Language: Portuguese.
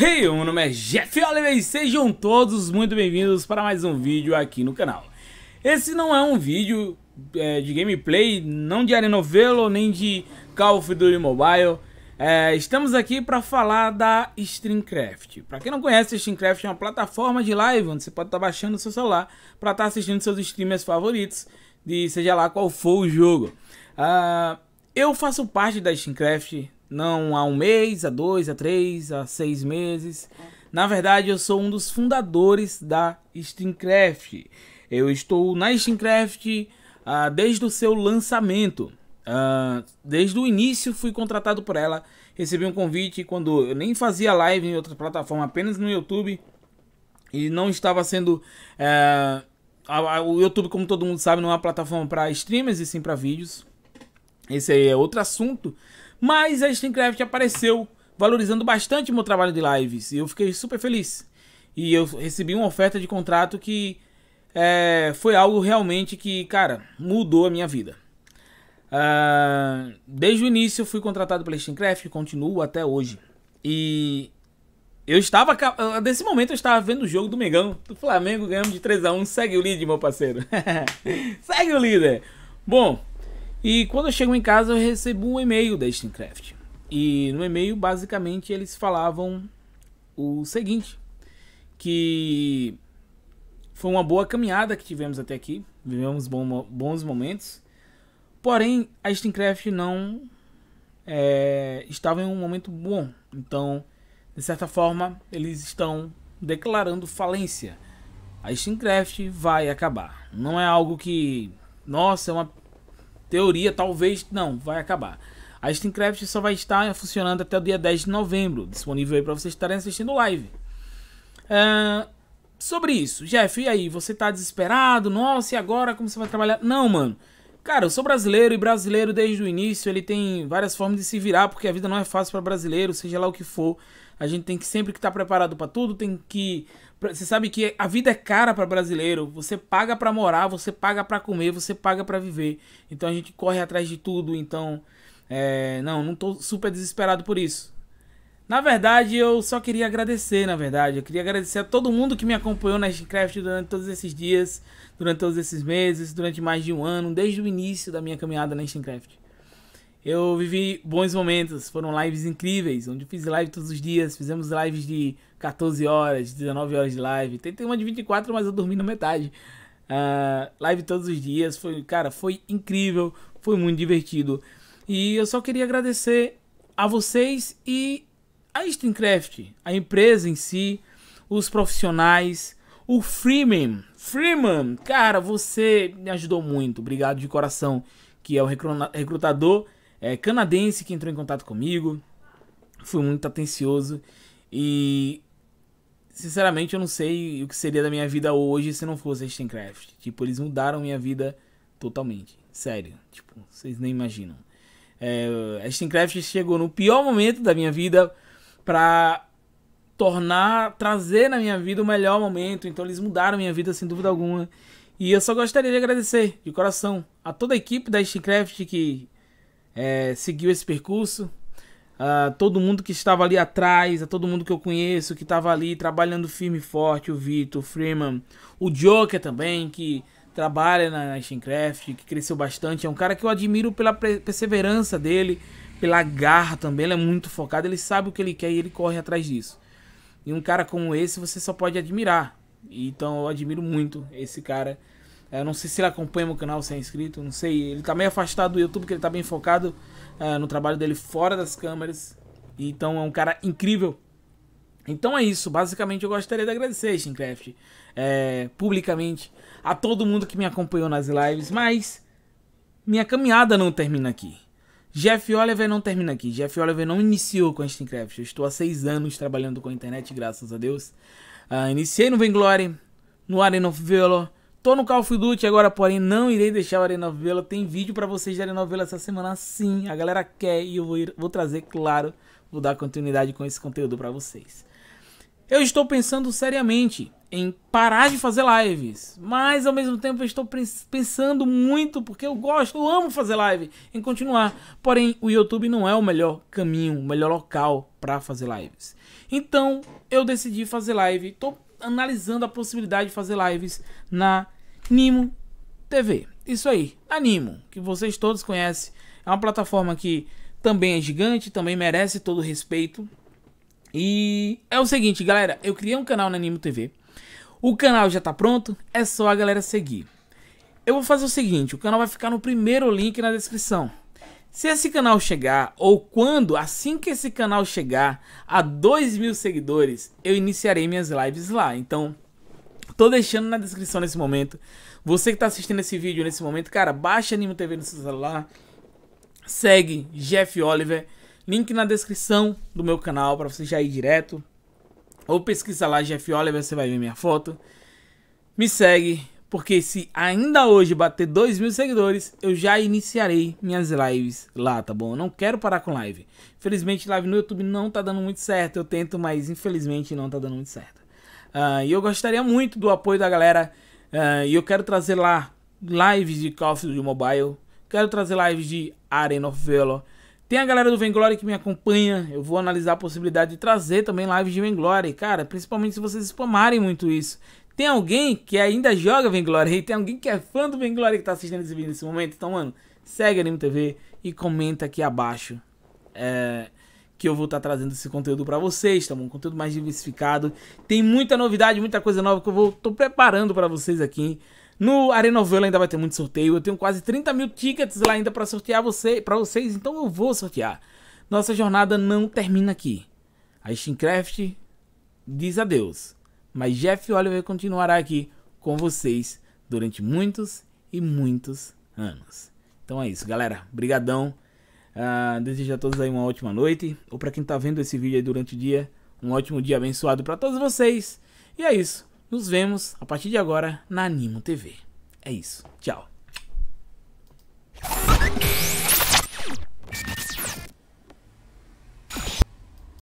Hey, meu nome é Jeff Oliver e sejam todos muito bem-vindos para mais um vídeo aqui no canal. Esse não é um vídeo é, de gameplay, não de Arena Velo, nem de Call of Duty Mobile. É, estamos aqui para falar da Streamcraft. Para quem não conhece, a Streamcraft é uma plataforma de live onde você pode estar tá baixando o seu celular para estar tá assistindo seus streamers favoritos, de seja lá qual for o jogo. Uh, eu faço parte da Streamcraft não há um mês, há dois, há três, há seis meses. Na verdade, eu sou um dos fundadores da Steamcraft. Eu estou na Steamcraft ah, desde o seu lançamento. Ah, desde o início fui contratado por ela. Recebi um convite quando eu nem fazia live em outra plataforma, apenas no YouTube. E não estava sendo. Ah, o YouTube, como todo mundo sabe, não é uma plataforma para streamers e sim para vídeos. Esse aí é outro assunto. Mas a Steamcraft apareceu valorizando bastante o meu trabalho de lives. E eu fiquei super feliz. E eu recebi uma oferta de contrato que é, foi algo realmente que, cara, mudou a minha vida. Uh, desde o início eu fui contratado pela Steamcraft, e continuo até hoje. E eu estava. Ah, nesse momento eu estava vendo o jogo do megão do Flamengo ganhando de 3x1. Segue o líder, meu parceiro. Segue o líder. Bom, e quando eu chego em casa, eu recebo um e-mail da Steamcraft. E no e-mail, basicamente, eles falavam o seguinte: que foi uma boa caminhada que tivemos até aqui, vivemos bons momentos. Porém, a Steamcraft não é, estava em um momento bom. Então, de certa forma, eles estão declarando falência. A Steamcraft vai acabar. Não é algo que, nossa, é uma teoria, talvez não, vai acabar. A Steamcraft só vai estar funcionando até o dia 10 de novembro, disponível aí para vocês estarem assistindo live. Uh, sobre isso, Jeff, e aí? Você tá desesperado? Nossa, e agora como você vai trabalhar? Não, mano. Cara, eu sou brasileiro e brasileiro desde o início ele tem várias formas de se virar, porque a vida não é fácil para brasileiro, seja lá o que for. A gente tem que sempre estar tá preparado para tudo, tem que você sabe que a vida é cara para brasileiro. Você paga para morar, você paga para comer, você paga para viver. Então a gente corre atrás de tudo, então é... não, não tô super desesperado por isso. Na verdade, eu só queria agradecer, na verdade. Eu queria agradecer a todo mundo que me acompanhou na Minecraft durante todos esses dias, durante todos esses meses, durante mais de um ano, desde o início da minha caminhada na Minecraft. Eu vivi bons momentos, foram lives incríveis, onde fiz live todos os dias, fizemos lives de 14 horas, 19 horas de live, tentei uma de 24, mas eu dormi na metade. Uh, live todos os dias, foi, cara, foi incrível, foi muito divertido. E eu só queria agradecer a vocês e a Steamcraft, a empresa em si, os profissionais, o Freeman. Freeman, cara, você me ajudou muito. Obrigado de coração, que é o recrutador é, canadense que entrou em contato comigo. Fui muito atencioso e sinceramente eu não sei o que seria da minha vida hoje se não fosse a Steamcraft. Tipo, eles mudaram minha vida totalmente. Sério, tipo, vocês nem imaginam. É, a Steamcraft chegou no pior momento da minha vida para tornar, trazer na minha vida o melhor momento. Então eles mudaram minha vida sem dúvida alguma. E eu só gostaria de agradecer de coração a toda a equipe da Steamcraft que é, seguiu esse percurso, a todo mundo que estava ali atrás, a todo mundo que eu conheço que estava ali trabalhando firme e forte, o Vitor, o Freeman, o Joker também, que trabalha na, Steamcraft, que cresceu bastante. É um cara que eu admiro pela perseverança dele, pela garra também, ele é muito focado, ele sabe o que ele quer e ele corre atrás disso. E um cara como esse você só pode admirar. Então eu admiro muito esse cara. Eu não sei se ele acompanha meu canal, se é inscrito, não sei. Ele tá meio afastado do YouTube, porque ele tá bem focado uh, no trabalho dele fora das câmeras. Então é um cara incrível. Então é isso, basicamente eu gostaria de agradecer, Steamcraft, é, eh, publicamente, a todo mundo que me acompanhou nas lives, mas minha caminhada não termina aqui. Jeff Oliver não termina aqui. Jeff Oliver não iniciou com Steamcraft. Eu estou há seis anos trabalhando com a internet, graças a Deus. Uh, iniciei no Vainglory, no Arena of Velo. Tô no Call of Duty agora, porém não irei deixar o Arena of Velo. Tem vídeo para vocês da Arena of Velo essa semana, sim. A galera quer e eu vou, ir, vou trazer, claro. Vou dar continuidade com esse conteúdo para vocês. Eu estou pensando seriamente em parar de fazer lives, mas ao mesmo tempo eu estou pensando muito, porque eu gosto, eu amo fazer live, em continuar. Porém, o YouTube não é o melhor caminho, o melhor local para fazer lives. Então, eu decidi fazer live, estou analisando a possibilidade de fazer lives na Nimo TV. Isso aí, a Nimo, que vocês todos conhecem, é uma plataforma que também é gigante, também merece todo o respeito, e é o seguinte, galera, eu criei um canal na Animo TV. O canal já tá pronto, é só a galera seguir. Eu vou fazer o seguinte, o canal vai ficar no primeiro link na descrição. Se esse canal chegar, ou quando, assim que esse canal chegar a 2 mil seguidores, eu iniciarei minhas lives lá. Então, tô deixando na descrição nesse momento. Você que tá assistindo esse vídeo nesse momento, cara, baixa Animo TV no seu celular. Segue Jeff Oliver Link na descrição do meu canal para você já ir direto. Ou pesquisa lá Jeff Oliver, você vai ver minha foto. Me segue, porque se ainda hoje bater 2 mil seguidores, eu já iniciarei minhas lives lá, tá bom? Eu não quero parar com live. Infelizmente, live no YouTube não tá dando muito certo. Eu tento, mas infelizmente não tá dando muito certo. Uh, e eu gostaria muito do apoio da galera. Uh, e eu quero trazer lá lives de Call of Duty Mobile. Quero trazer lives de Arena of Valor. Tem a galera do Venglory que me acompanha. Eu vou analisar a possibilidade de trazer também lives de Venglory, cara. Principalmente se vocês spamarem muito isso. Tem alguém que ainda joga Venglory e tem alguém que é fã do Venglory que tá assistindo esse vídeo nesse momento. Então, mano, segue Anime TV e comenta aqui abaixo. É, que eu vou estar tá trazendo esse conteúdo para vocês, tá bom? Um conteúdo mais diversificado. Tem muita novidade, muita coisa nova que eu vou tô preparando para vocês aqui. No Arena of ainda vai ter muito sorteio. Eu tenho quase 30 mil tickets lá ainda para sortear você, para vocês, então eu vou sortear. Nossa jornada não termina aqui. A Steamcraft diz adeus, mas Jeff Oliver continuará aqui com vocês durante muitos e muitos anos. Então é isso, galera. Obrigadão. Uh, desejo a todos aí uma ótima noite. Ou para quem tá vendo esse vídeo aí durante o dia, um ótimo dia abençoado para todos vocês. E é isso. Nos vemos a partir de agora na Animo TV. É isso. Tchau.